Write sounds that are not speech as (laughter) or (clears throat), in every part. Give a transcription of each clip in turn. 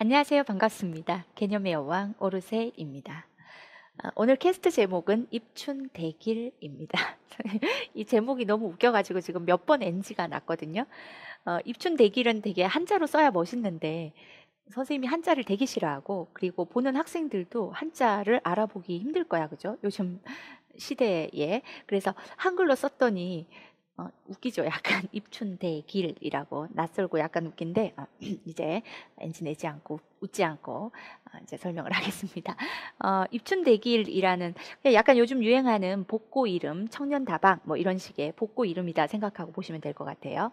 안녕하세요. 반갑습니다. 개념의 여왕 오르세입니다. 어, 오늘 캐스트 제목은 입춘대길입니다. (laughs) 이 제목이 너무 웃겨가지고 지금 몇 번 NG가 났거든요. 어, 입춘대길은 되게 한자로 써야 멋있는데 선생님이 한자를 되게 싫어하고 그리고 보는 학생들도 한자를 알아보기 힘들 거야, 그죠? 요즘 시대에. 그래서 한글로 썼더니 어, 웃기죠. 약간 (laughs) 입춘대길이라고 낯설고 약간 웃긴데 어, (clears throat) 이제 엔진 내지 않고 웃지 않고 어, 이제 설명을 (laughs) 하겠습니다. 어, 입춘대길이라는 약간 요즘 유행하는 복고 이름, 청년다방 뭐 이런 식의 복고 이름이다 생각하고 보시면 될 것 같아요.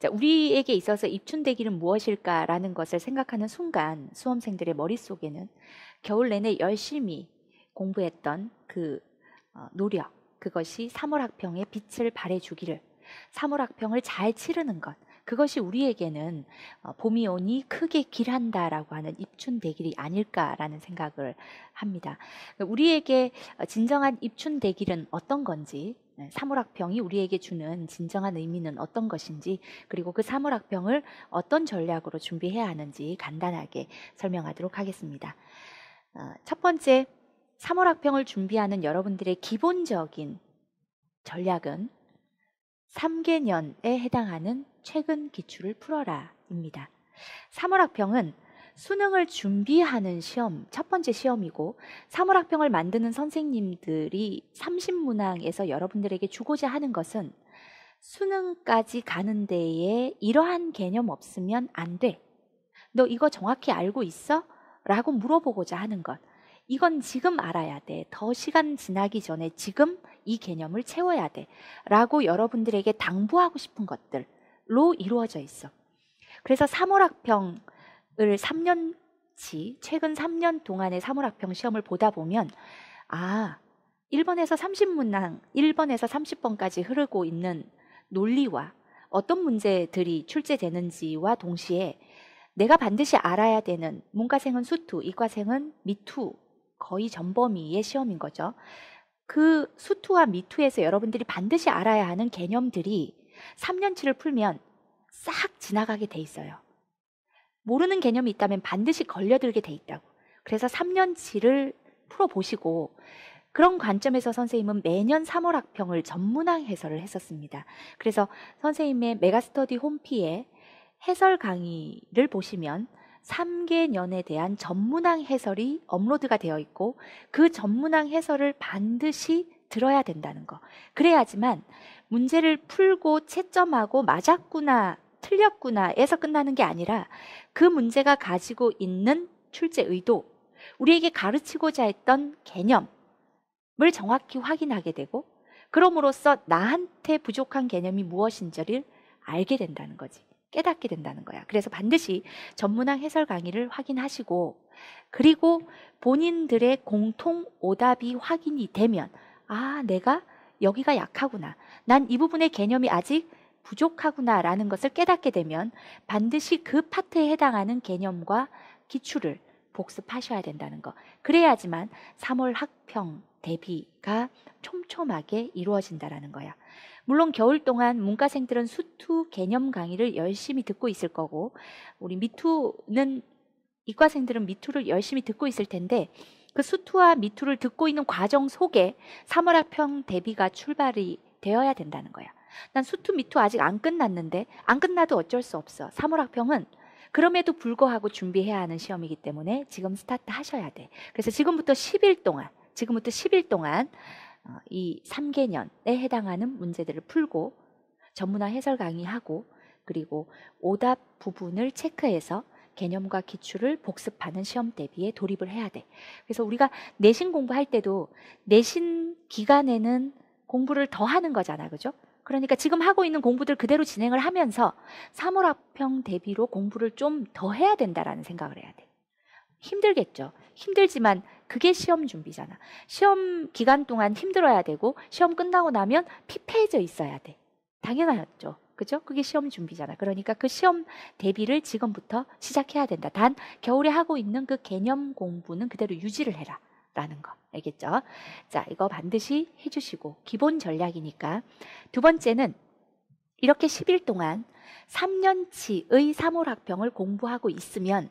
자, 우리에게 있어서 입춘대길은 무엇일까라는 것을 생각하는 순간 수험생들의 머릿속에는 겨울 내내 열심히 공부했던 그 어, 노력 그것이 사물 학평에 빛을 발해주기를 사물 학평을 잘 치르는 것 그것이 우리에게는 어, 봄이 오니 크게 길한다라고 하는 입춘대길이 아닐까라는 생각을 합니다. 우리에게 어, 진정한 입춘대길은 어떤 건지 네, 사물학평이 우리에게 주는 진정한 의미는 어떤 것인지 그리고 그사물학평을 어떤 전략으로 준비해야 하는지 간단하게 설명하도록 하겠습니다. 어, 첫 번째 3월 학평을 준비하는 여러분들의 기본적인 전략은 3개년에 해당하는 최근 기출을 풀어라입니다. 3월 학평은 수능을 준비하는 시험, 첫 번째 시험이고 3월 학평을 만드는 선생님들이 30문항에서 여러분들에게 주고자 하는 것은 수능까지 가는 데에 이러한 개념 없으면 안 돼. 너 이거 정확히 알고 있어? 라고 물어보고자 하는 것. 이건 지금 알아야 돼. 더 시간 지나기 전에 지금 이 개념을 채워야 돼. 라고 여러분들에게 당부하고 싶은 것들로 이루어져 있어. 그래서 사물학평을 3년치, 최근 3년 동안의 사물학평 시험을 보다 보면, 아, 1번에서 30문항, 1번에서 30번까지 흐르고 있는 논리와 어떤 문제들이 출제되는지와 동시에 내가 반드시 알아야 되는 문과생은 수투, 이과생은 미투 거의 전범위의 시험인 거죠. 그 수투와 미투에서 여러분들이 반드시 알아야 하는 개념들이 3년치를 풀면 싹 지나가게 돼 있어요. 모르는 개념이 있다면 반드시 걸려들게 돼 있다고. 그래서 3년치를 풀어보시고 그런 관점에서 선생님은 매년 3월 학평을 전문학 해설을 했었습니다. 그래서 선생님의 메가스터디 홈피에 해설 강의를 보시면 삼계년에 대한 전문항 해설이 업로드가 되어 있고 그 전문항 해설을 반드시 들어야 된다는 거. 그래야지만 문제를 풀고 채점하고 맞았구나, 틀렸구나에서 끝나는 게 아니라 그 문제가 가지고 있는 출제 의도, 우리에게 가르치고자 했던 개념을 정확히 확인하게 되고 그럼으로써 나한테 부족한 개념이 무엇인지를 알게 된다는 거지. 깨닫게 된다는 거야. 그래서 반드시 전문학 해설 강의를 확인하시고 그리고 본인들의 공통 오답이 확인이 되면 아, 내가 여기가 약하구나. 난 이 부분의 개념이 아직 부족하구나라는 것을 깨닫게 되면 반드시 그 파트에 해당하는 개념과 기출을 복습하셔야 된다는 거. 그래야지만 3월 학평 대비가 촘촘하게 이루어진다라는 거야. 물론 겨울 동안 문과생들은 수투 개념 강의를 열심히 듣고 있을 거고 우리 미투는 이과생들은 미투를 열심히 듣고 있을 텐데 그 수투와 미투를 듣고 있는 과정 속에 3월 학평 대비가 출발이 되어야 된다는 거야. 난 수투 미투 아직 안 끝났는데 안 끝나도 어쩔 수 없어. 3월 학평은 그럼에도 불구하고 준비해야 하는 시험이기 때문에 지금 스타트 하셔야 돼. 그래서 지금부터 10일 동안, 지금부터 10일 동안 어, 이 3개년에 해당하는 문제들을 풀고 전문화 해설 강의하고 그리고 오답 부분을 체크해서 개념과 기출을 복습하는 시험 대비에 돌입을 해야 돼. 그래서 우리가 내신 공부할 때도 내신 기간에는 공부를 더 하는 거잖아. 그죠? 그러니까 지금 하고 있는 공부들 그대로 진행을 하면서 사물학평 대비로 공부를 좀 더 해야 된다라는 생각을 해야 돼. 힘들겠죠. 힘들지만 그게 시험 준비잖아. 시험 기간 동안 힘들어야 되고 시험 끝나고 나면 피폐해져 있어야 돼. 당연하였죠. 그죠? 그게 시험 준비잖아. 그러니까 그 시험 대비를 지금부터 시작해야 된다. 단 겨울에 하고 있는 그 개념 공부는 그대로 유지를 해라. 라는 거 알겠죠? 자 이거 반드시 해주시고 기본 전략이니까 두 번째는 이렇게 10일 동안 3년치의 3월 학평을 공부하고 있으면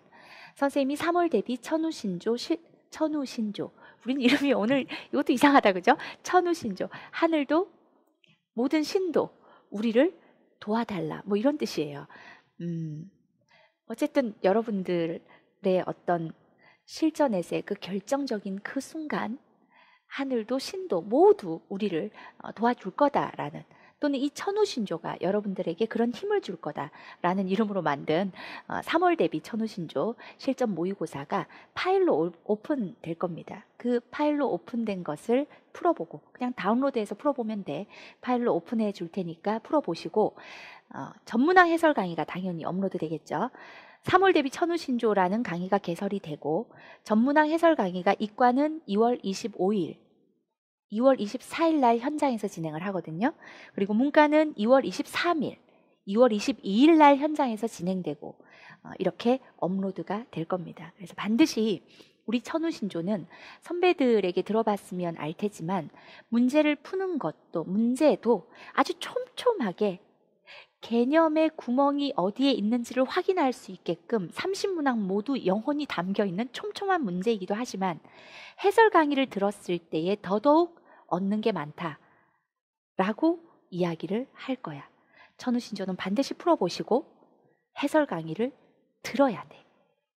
선생님이 3월 대비 천우신조 천우신조 우린 이름이 오늘 이것도 이상하다 그죠? 천우신조 하늘도 모든 신도 우리를 도와달라 뭐 이런 뜻이에요. 음, 어쨌든 여러분들의 어떤 실전에서의 그 결정적인 그 순간 하늘도 신도 모두 우리를 어, 도와줄 거다라는 또는 이 천우 신조가 여러분들에게 그런 힘을 줄 거다라는 이름으로 만든 3월 어, 대비 천우 신조 실전 모의고사가 파일로 오픈될 겁니다. 그 파일로 오픈된 것을 풀어보고 그냥 다운로드해서 풀어보면 돼. 파일로 오픈해 줄 테니까 풀어보시고 어, 전문화 해설 강의가 당연히 업로드 되겠죠. 3월 대비 천우신조라는 강의가 개설이 되고 전문학 해설 강의가 이과는 2월 25일 2월 24일 날 현장에서 진행을 하거든요. 그리고 문과는 2월 23일, 2월 22일 날 현장에서 진행되고 어, 이렇게 업로드가 될 겁니다. 그래서 반드시 우리 천우신조는 선배들에게 들어봤으면 알 테지만 문제를 푸는 것도 문제도 아주 촘촘하게 개념의 구멍이 어디에 있는지를 확인할 수 있게끔 30문항 모두 영혼이 담겨 있는 촘촘한 문제이기도 하지만 해설 강의를 들었을 때에 더더욱 얻는 게 많다. 라고 이야기를 할 거야. 천우신조는 반드시 풀어보시고 해설 강의를 들어야 돼.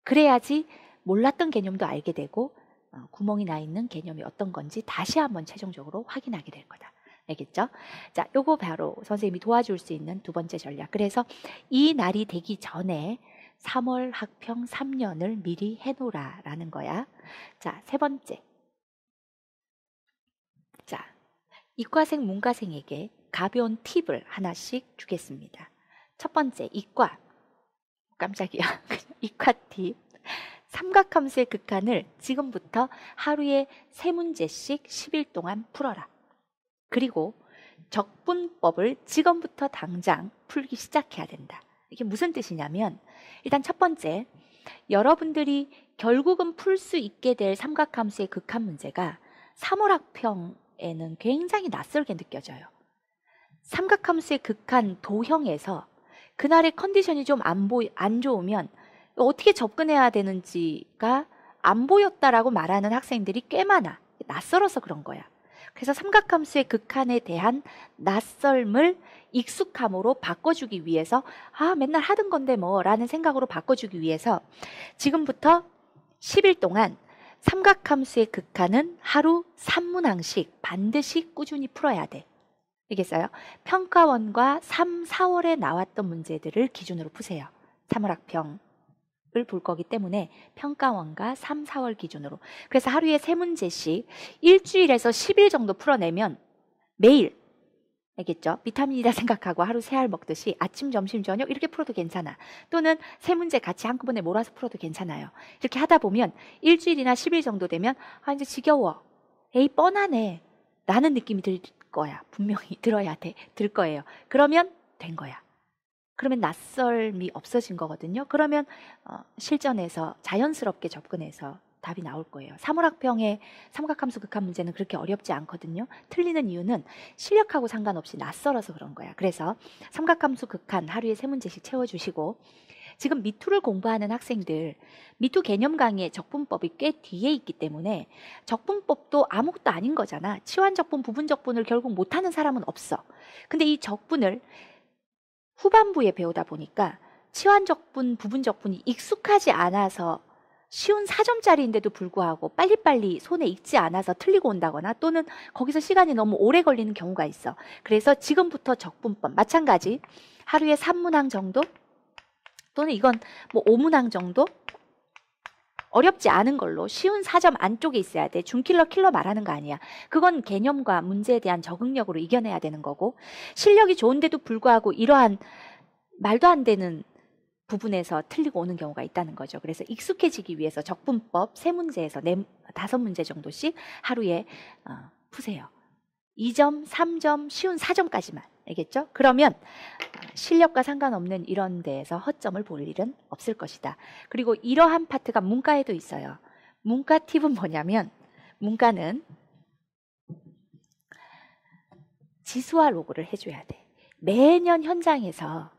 그래야지 몰랐던 개념도 알게 되고 어, 구멍이 나 있는 개념이 어떤 건지 다시 한번 최종적으로 확인하게 될 거다. 알겠죠? 자, 요거 바로 선생님이 도와줄 수 있는 두 번째 전략. 그래서 이 날이 되기 전에 3월 학평 3년을 미리 해놓으라라는 거야. 자, 세 번째. 자, 이과생, 문과생에게 가벼운 팁을 하나씩 주겠습니다. 첫 번째, 이과. 깜짝이야. (laughs) 이과 팁. 삼각함수의 극한을 지금부터 하루에 세문제씩 10일 동안 풀어라. 그리고 적분법을 지금부터 당장 풀기 시작해야 된다. 이게 무슨 뜻이냐면 일단 첫 번째 여러분들이 결국은 풀 수 있게 될 삼각함수의 극한 문제가 사물학평에는 굉장히 낯설게 느껴져요. 삼각함수의 극한 도형에서 그날의 컨디션이 좀 안 보, 안 좋으면 어떻게 접근해야 되는지가 안 보였다라고 말하는 학생들이 꽤 많아. 낯설어서 그런 거야. 그래서 삼각함수의 극한에 대한 낯설을 익숙함으로 바꿔주기 위해서 아 맨날 하던 건데 뭐 라는 생각으로 바꿔주기 위해서 지금부터 10일 동안 삼각함수의 극한은 하루 3문항씩 반드시 꾸준히 풀어야 돼. 알겠어요? 평가원과 3, 4월에 나왔던 문제들을 기준으로 푸세요. 3월 학평, 을볼 거기 때문에 평가원과 3, 4월 기준으로. 그래서 하루에 세 문제씩 일주일에서 10일 정도 풀어내면 매일 알겠죠? 비타민이라 생각하고 하루 세 알 먹듯이 아침, 점심, 저녁 이렇게 풀어도 괜찮아. 또는 세 문제 같이 한꺼번에 몰아서 풀어도 괜찮아요. 이렇게 하다 보면 일주일이나 10일 정도 되면 아 이제 지겨워. 에이 뻔하네. 라는 느낌이 들 거야. 분명히 (laughs) 들어야 돼. 들 거예요. 그러면 된 거야. 그러면 낯설미 없어진 거거든요. 그러면 어, 실전에서 자연스럽게 접근해서 답이 나올 거예요. 사물학평의 삼각함수 극한 문제는 그렇게 어렵지 않거든요. 틀리는 이유는 실력하고 상관없이 낯설어서 그런 거야. 그래서 삼각함수 극한 하루에 세 문제씩 채워주시고 지금 미투를 공부하는 학생들 미투 개념 강의에 적분법이 꽤 뒤에 있기 때문에 적분법도 아무것도 아닌 거잖아. 치환 적분, 부분 적분을 결국 못하는 사람은 없어. 근데 이 적분을 후반부에 배우다 보니까 치환적분, 부분적분이 익숙하지 않아서 쉬운 4점짜리인데도 불구하고 빨리빨리 손에 익지 않아서 틀리고 온다거나 또는 거기서 시간이 너무 오래 걸리는 경우가 있어. 그래서 지금부터 적분법 마찬가지 하루에 3문항 정도 또는 이건 뭐 5문항 정도 어렵지 않은 걸로 쉬운 사점 안쪽에 있어야 돼. 중킬러 킬러 말하는 거 아니야. 그건 개념과 문제에 대한 적응력으로 이겨내야 되는 거고 실력이 좋은데도 불구하고 이러한 말도 안 되는 부분에서 틀리고 오는 경우가 있다는 거죠. 그래서 익숙해지기 위해서 적분법 세 문제에서 네, 다섯 문제 정도씩 하루에 어, 푸세요. 2점, 3점, 쉬운 4점까지만. 알겠죠? 그러면 실력과 상관없는 이런 데에서 허점을 볼 일은 없을 것이다. 그리고 이러한 파트가 문과에도 있어요. 문과 팁은 뭐냐면 문과는 지수화 로그를 해줘야 돼. 매년 현장에서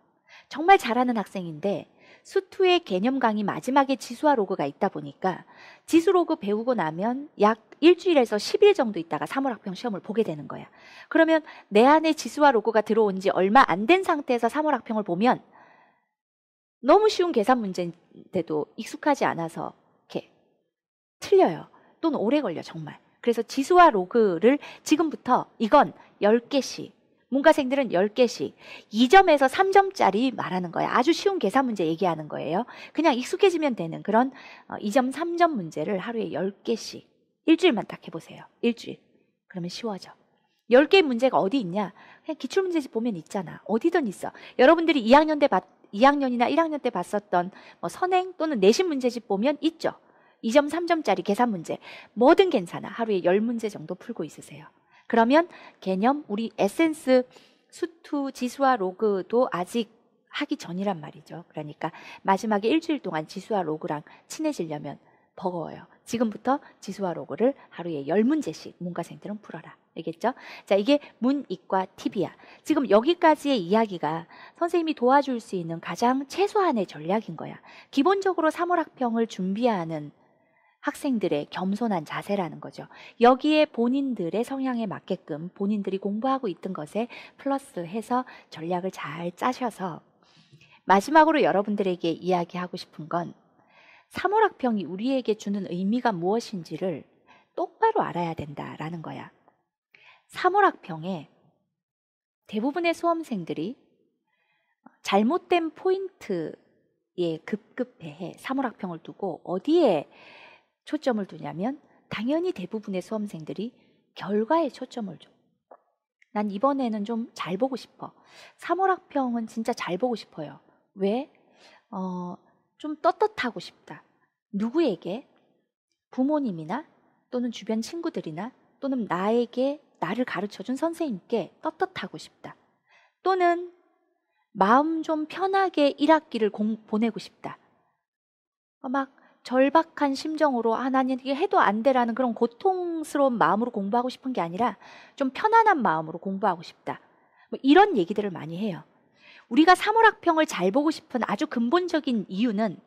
정말 잘하는 학생인데 수투의 개념 강의 마지막에 지수화 로그가 있다 보니까 지수 로그 배우고 나면 약 일주일에서 10일 정도 있다가 3월 학평 시험을 보게 되는 거야. 그러면 내 안에 지수화 로그가 들어온 지 얼마 안 된 상태에서 3월 학평을 보면 너무 쉬운 계산 문제인데도 익숙하지 않아서 이렇게 틀려요. 또는 오래 걸려 정말. 그래서 지수화 로그를 지금부터 이건 10개씩 문과생들은 10개씩 2점에서 3점짜리 말하는 거예요. 아주 쉬운 계산 문제 얘기하는 거예요. 그냥 익숙해지면 되는 그런 2점, 어, 3점 문제를 하루에 10개씩 일주일만 딱 해보세요. 일주일. 그러면 쉬워져. 10개의 문제가 어디 있냐? 그냥 기출문제집 보면 있잖아. 어디든 있어. 여러분들이 2학년 때 봤, 2학년이나 1학년 때 봤었던 뭐 선행 또는 내신 문제집 보면 있죠. 2점, 3점짜리 계산 문제. 뭐든 괜찮아. 하루에 10문제 정도 풀고 있으세요. 그러면 개념 우리 에센스 수투 지수와 로그도 아직 하기 전이란 말이죠. 그러니까 마지막에 일주일 동안 지수와 로그랑 친해지려면 버거워요. 지금부터 지수와 로그를 하루에 열문제씩 문과생들은 풀어라. 알겠죠? 자, 이게 문이과 팁이야. 지금 여기까지의 이야기가 선생님이 도와줄 수 있는 가장 최소한의 전략인 거야. 기본적으로 3월 학평을 준비하는 학생들의 겸손한 자세라는 거죠. 여기에 본인들의 성향에 맞게끔 본인들이 공부하고 있던 것에 플러스해서 전략을 잘 짜셔서 마지막으로 여러분들에게 이야기하고 싶은 건사물학평이 우리에게 주는 의미가 무엇인지를 똑바로 알아야 된다라는 거야. 사물학평에 대부분의 수험생들이 잘못된 포인트에 급급해해 3월학평을 두고 어디에 초점을 두냐면 당연히 대부분의 수험생들이 결과에 초점을 줘. 난 이번에는 좀 잘 보고 싶어. 3월 학평은 진짜 잘 보고 싶어요. 왜? 어, 좀 떳떳하고 싶다. 누구에게? 부모님이나 또는 주변 친구들이나 또는 나에게 나를 가르쳐 준 선생님께 떳떳하고 싶다. 또는 마음 좀 편하게 1학기를 공, 보내고 싶다. 어, 막 절박한 심정으로 아, 난 이게 해도 안 돼라는 그런 고통스러운 마음으로 공부하고 싶은 게 아니라 좀 편안한 마음으로 공부하고 싶다. 뭐 이런 얘기들을 많이 해요. 우리가 사물학평을 잘 보고 싶은 아주 근본적인 이유는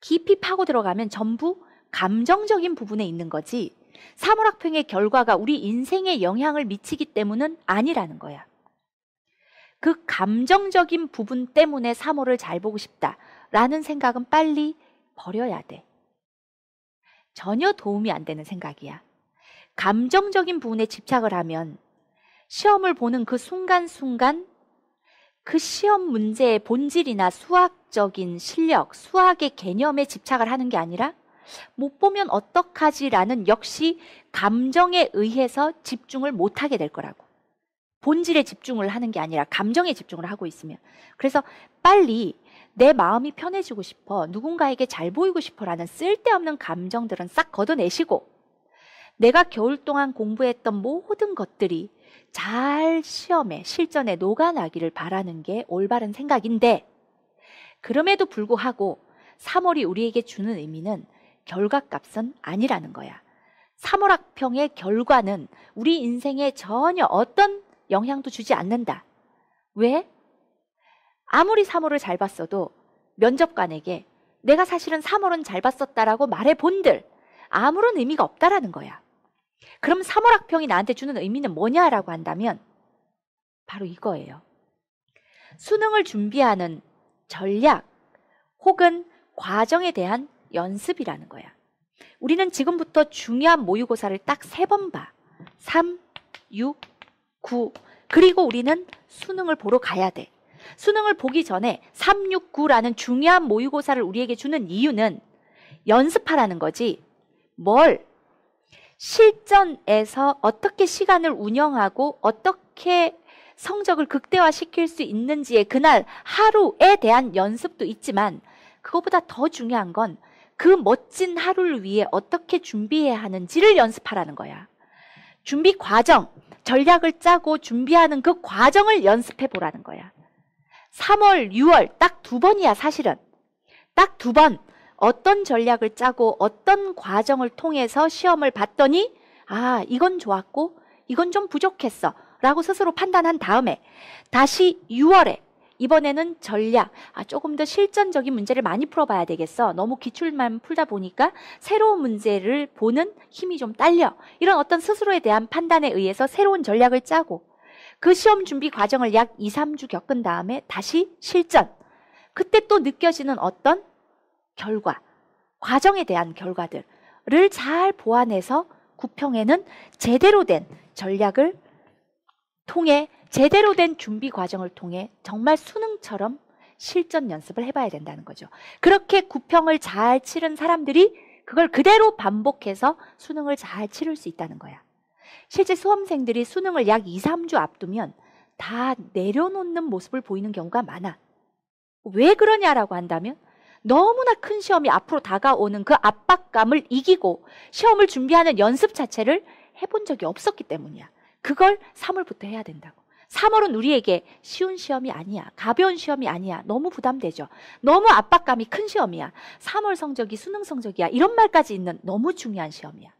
깊이 파고 들어가면 전부 감정적인 부분에 있는 거지 사물학평의 결과가 우리 인생에 영향을 미치기 때문은 아니라는 거야. 그 감정적인 부분 때문에 사물을 잘 보고 싶다라는 생각은 빨리 버려야 돼. 전혀 도움이 안 되는 생각이야. 감정적인 부분에 집착을 하면 시험을 보는 그 순간순간 그 시험 문제의 본질이나 수학적인 실력, 수학의 개념에 집착을 하는 게 아니라 못 보면 어떡하지라는 역시 감정에 의해서 집중을 못 하게 될 거라고. 본질에 집중을 하는 게 아니라 감정에 집중을 하고 있으면. 그래서 빨리 내 마음이 편해지고 싶어, 누군가에게 잘 보이고 싶어라는 쓸데없는 감정들은 싹 걷어내시고, 내가 겨울 동안 공부했던 모든 것들이 잘 시험에, 실전에 녹아나기를 바라는 게 올바른 생각인데, 그럼에도 불구하고 3월이 우리에게 주는 의미는 결과값은 아니라는 거야. 3월 학평의 결과는 우리 인생에 전혀 어떤 영향도 주지 않는다. 왜? 아무리 3호를 잘 봤어도 면접관에게 내가 사실은 3호는 잘 봤었다라고 말해 본들 아무런 의미가 없다라는 거야. 그럼 3월 학평이 나한테 주는 의미는 뭐냐라고 한다면 바로 이거예요. 수능을 준비하는 전략 혹은 과정에 대한 연습이라는 거야. 우리는 지금부터 중요한 모의고사를 딱 세 번 봐. 3, 6, 9. 그리고 우리는 수능을 보러 가야 돼. 수능을 보기 전에 369라는 중요한 모의고사를 우리에게 주는 이유는 연습하라는 거지. 뭘? 실전에서 어떻게 시간을 운영하고 어떻게 성적을 극대화시킬 수 있는지의 그날 하루에 대한 연습도 있지만 그것보다더 중요한 건 그 멋진 하루를 위해 어떻게 준비해야 하는지를 연습하라는 거야. 준비 과정, 전략을 짜고 준비하는 그 과정을 연습해 보라는 거야. 3월, 6월 딱 두 번이야 사실은. 딱 두 번 어떤 전략을 짜고 어떤 과정을 통해서 시험을 봤더니 아 이건 좋았고 이건 좀 부족했어 라고 스스로 판단한 다음에 다시 6월에 이번에는 전략, 아, 조금 더 실전적인 문제를 많이 풀어봐야 되겠어. 너무 기출만 풀다 보니까 새로운 문제를 보는 힘이 좀 딸려. 이런 어떤 스스로에 대한 판단에 의해서 새로운 전략을 짜고 그 시험 준비 과정을 약 2, 3주 겪은 다음에 다시 실전. 그때 또 느껴지는 어떤 결과, 과정에 대한 결과들을 잘 보완해서 구평에는 제대로 된 전략을 통해 제대로 된 준비 과정을 통해 정말 수능처럼 실전 연습을 해봐야 된다는 거죠. 그렇게 구평을 잘 치른 사람들이 그걸 그대로 반복해서 수능을 잘 치를 수 있다는 거야. 실제 수험생들이 수능을 약 2, 3주 앞두면 다 내려놓는 모습을 보이는 경우가 많아. 왜 그러냐라고 한다면 너무나 큰 시험이 앞으로 다가오는 그 압박감을 이기고 시험을 준비하는 연습 자체를 해본 적이 없었기 때문이야. 그걸 3월부터 해야 된다고. 3월은 우리에게 쉬운 시험이 아니야. 가벼운 시험이 아니야. 너무 부담되죠. 너무 압박감이 큰 시험이야. 3월 성적이 수능 성적이야. 이런 말까지 있는 너무 중요한 시험이야.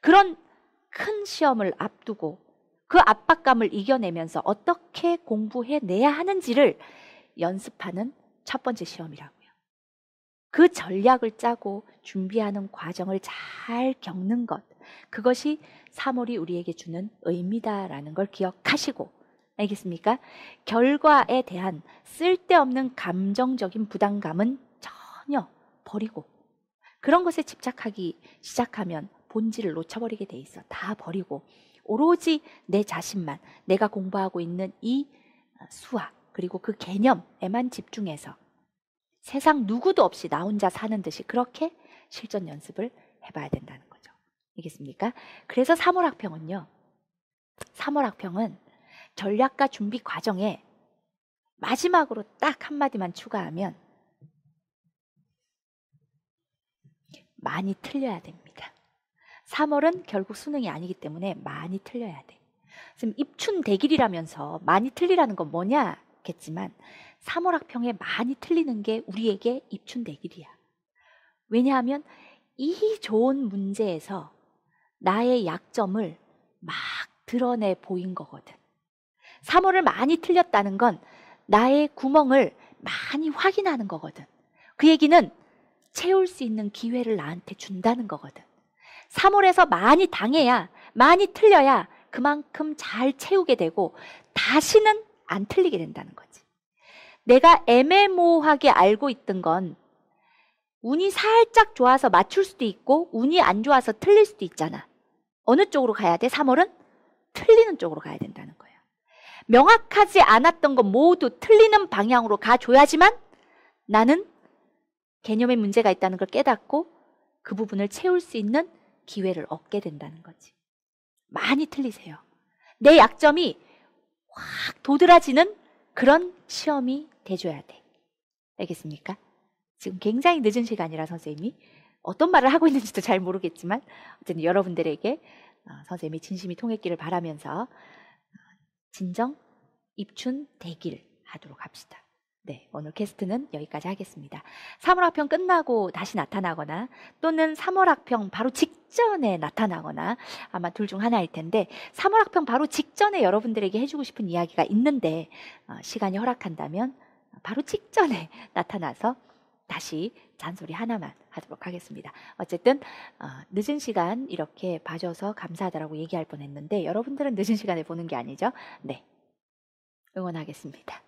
그런 큰 시험을 앞두고 그 압박감을 이겨내면서 어떻게 공부해내야 하는지를 연습하는 첫 번째 시험이라고요. 그 전략을 짜고 준비하는 과정을 잘 겪는 것. 그것이 3월이 우리에게 주는 의미다라는 걸 기억하시고 알겠습니까? 결과에 대한 쓸데없는 감정적인 부담감은 전혀 버리고 그런 것에 집착하기 시작하면 본질을 놓쳐버리게 돼 있어. 다 버리고 오로지 내 자신만 내가 공부하고 있는 이 어, 수학 그리고 그 개념에만 집중해서 세상 누구도 없이 나 혼자 사는 듯이 그렇게 실전 연습을 해봐야 된다는 거죠. 알겠습니까? 그래서 3월 학평은요. 3월 학평은 전략과 준비 과정에 마지막으로 딱 한마디만 추가하면 많이 틀려야 됩니다. 3월은 결국 수능이 아니기 때문에 많이 틀려야 돼. 지금 입춘 대길이라면서 많이 틀리라는 건 뭐냐겠지만 3월 학평에 많이 틀리는 게 우리에게 입춘 대길이야. 왜냐하면 이 좋은 문제에서 나의 약점을 막 드러내 보인 거거든. 3월을 많이 틀렸다는 건 나의 구멍을 많이 확인하는 거거든. 그 얘기는 채울 수 있는 기회를 나한테 준다는 거거든. 사물에서 많이 당해야, 많이 틀려야 그만큼 잘 채우게 되고 다시는 안 틀리게 된다는 거지. 내가 애매모호하게 알고 있던 건 운이 살짝 좋아서 맞출 수도 있고 운이 안 좋아서 틀릴 수도 있잖아. 어느 쪽으로 가야 돼? 3월은 틀리는 쪽으로 가야 된다는 거야. 명확하지 않았던 건 모두 틀리는 방향으로 가줘야지만 나는 개념의 문제가 있다는 걸 깨닫고 그 부분을 채울 수 있는 기회를 얻게 된다는 거지. 많이 틀리세요. 내 약점이 확 도드라지는 그런 시험이 돼줘야 돼. 알겠습니까? 지금 굉장히 늦은 시간이라 선생님이 어떤 말을 하고 있는지도 잘 모르겠지만 어쨌든 여러분들에게 어, 선생님이 진심이 통했기를 바라면서 어, 진정 입춘 대기를 하도록 합시다. 네, 오늘 캐스트는 여기까지 하겠습니다. 3월 학평 끝나고 다시 나타나거나 또는 3월 학평 바로 직전에 나타나거나 아마 둘 중 하나일 텐데 3월 학평 바로 직전에 여러분들에게 해주고 싶은 이야기가 있는데 어, 시간이 허락한다면 바로 직전에 (laughs) 나타나서 다시 잔소리 하나만 하도록 하겠습니다. 어쨌든 어, 늦은 시간 이렇게 봐줘서 감사하다라고 얘기할 뻔했는데 여러분들은 늦은 시간에 보는 게 아니죠? 네, 응원하겠습니다.